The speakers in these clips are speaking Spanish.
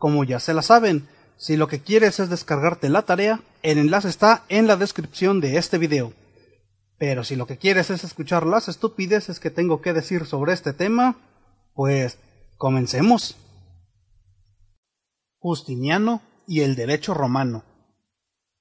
Como ya se la saben, si lo que quieres es descargarte la tarea, el enlace está en la descripción de este video. Pero si lo que quieres es escuchar las estupideces que tengo que decir sobre este tema, pues comencemos. Justiniano y el derecho romano.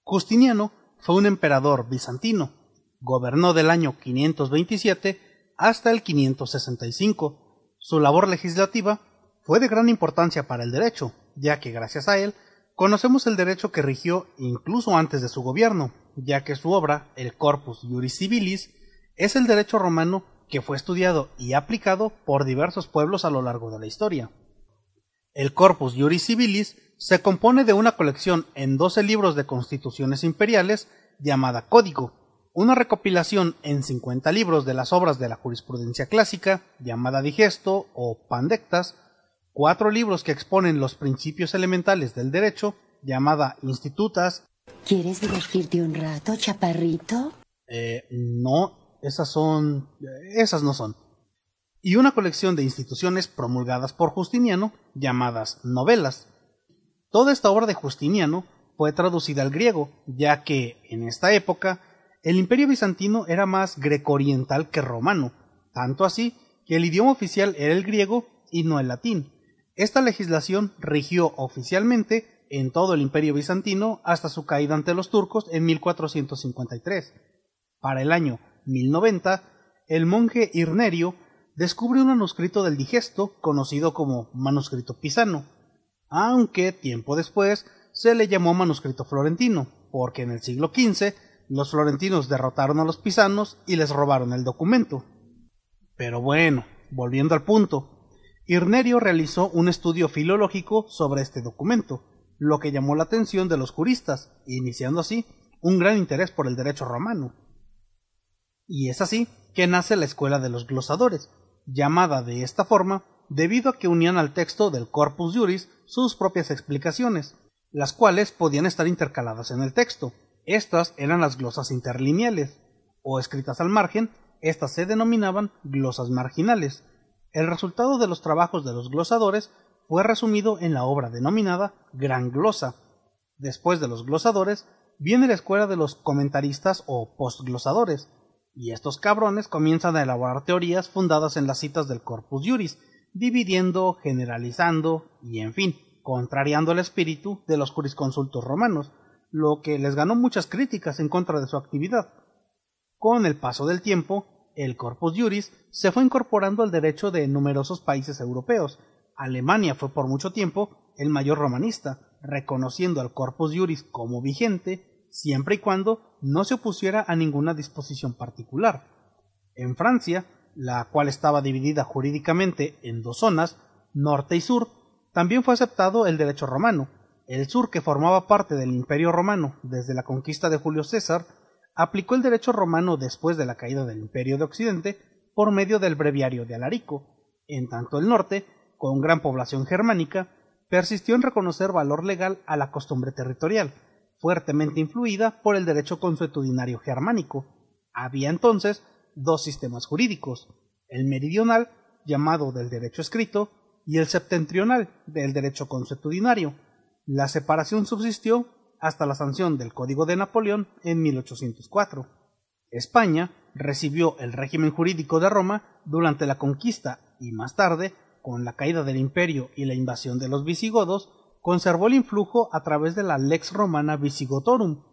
Justiniano fue un emperador bizantino. Gobernó del año 527 hasta el 565. Su labor legislativa fue de gran importancia para el derecho, ya que gracias a él conocemos el derecho que rigió incluso antes de su gobierno, ya que su obra, el Corpus Iuris Civilis, es el derecho romano que fue estudiado y aplicado por diversos pueblos a lo largo de la historia. El Corpus Iuris Civilis se compone de una colección en 12 libros de constituciones imperiales llamada Código, una recopilación en 50 libros de las obras de la jurisprudencia clásica llamada Digesto o Pandectas, cuatro libros que exponen los principios elementales del derecho, llamada Institutas. ¿Quieres dirigirte un rato, chaparrito? Eh, no, esas son... Eh, esas no son. Y una colección de instituciones promulgadas por Justiniano, llamadas novelas. Toda esta obra de Justiniano fue traducida al griego, ya que, en esta época, el imperio bizantino era más greco-oriental que romano, tanto así que el idioma oficial era el griego y no el latín. Esta legislación rigió oficialmente en todo el imperio bizantino hasta su caída ante los turcos en 1453. Para el año 1090, el monje Irnerio descubre un manuscrito del digesto conocido como manuscrito pisano, aunque tiempo después se le llamó manuscrito florentino, porque en el siglo XV los florentinos derrotaron a los pisanos y les robaron el documento. Pero bueno, volviendo al punto, Irnerio realizó un estudio filológico sobre este documento, lo que llamó la atención de los juristas, iniciando así un gran interés por el derecho romano. Y es así que nace la escuela de los glosadores, llamada de esta forma debido a que unían al texto del corpus juris sus propias explicaciones, las cuales podían estar intercaladas en el texto. Estas eran las glosas interlineales, o escritas al margen, estas se denominaban glosas marginales. El resultado de los trabajos de los glosadores fue resumido en la obra denominada Gran Glosa. Después de los glosadores viene la escuela de los comentaristas o postglosadores, y estos cabrones comienzan a elaborar teorías fundadas en las citas del Corpus Juris, dividiendo, generalizando y, en fin, contrariando el espíritu de los jurisconsultos romanos, lo que les ganó muchas críticas en contra de su actividad. Con el paso del tiempo, el corpus juris se fue incorporando al derecho de numerosos países europeos. Alemania fue por mucho tiempo el mayor romanista, reconociendo al corpus juris como vigente siempre y cuando no se opusiera a ninguna disposición particular. En Francia, la cual estaba dividida jurídicamente en dos zonas, norte y sur, también fue aceptado el derecho romano. El sur, que formaba parte del Imperio romano desde la conquista de Julio César, aplicó el derecho romano después de la caída del Imperio de Occidente por medio del breviario de Alarico, en tanto el norte, con gran población germánica, persistió en reconocer valor legal a la costumbre territorial, fuertemente influida por el derecho consuetudinario germánico. Había entonces dos sistemas jurídicos, el meridional, llamado del derecho escrito, y el septentrional, del derecho consuetudinario. La separación subsistió hasta la sanción del Código de Napoleón en 1804. España recibió el régimen jurídico de Roma durante la conquista y más tarde, con la caída del imperio y la invasión de los visigodos, conservó el influjo a través de la lex romana visigotorum.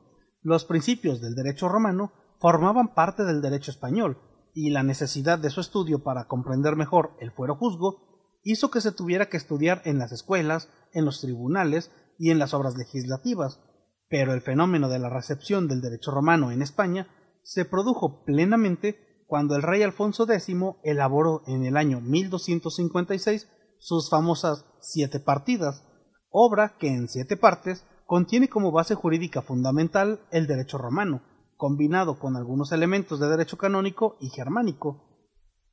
Los principios del derecho romano formaban parte del derecho español, y la necesidad de su estudio para comprender mejor el fuero juzgo hizo que se tuviera que estudiar en las escuelas, en los tribunales y en las obras legislativas, pero el fenómeno de la recepción del derecho romano en España se produjo plenamente cuando el rey Alfonso X elaboró en el año 1256 sus famosas Siete Partidas, obra que en siete partes contiene como base jurídica fundamental el derecho romano, combinado con algunos elementos de derecho canónico y germánico.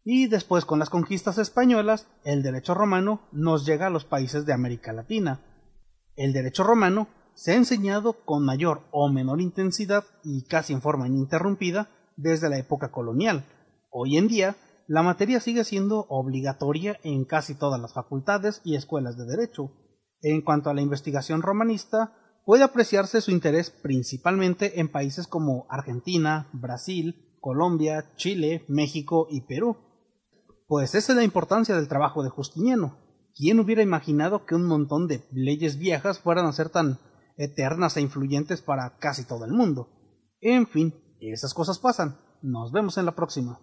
Y después con las conquistas españolas, el derecho romano nos llega a los países de América Latina. El derecho romano se ha enseñado con mayor o menor intensidad y casi en forma ininterrumpida desde la época colonial. Hoy en día, la materia sigue siendo obligatoria en casi todas las facultades y escuelas de derecho. En cuanto a la investigación romanista, puede apreciarse su interés principalmente en países como Argentina, Brasil, Colombia, Chile, México y Perú. Pues esa es la importancia del trabajo de Justiniano. ¿Quién hubiera imaginado que un montón de leyes viejas fueran a ser tan eternas e influyentes para casi todo el mundo. En fin, esas cosas pasan. Nos vemos en la próxima.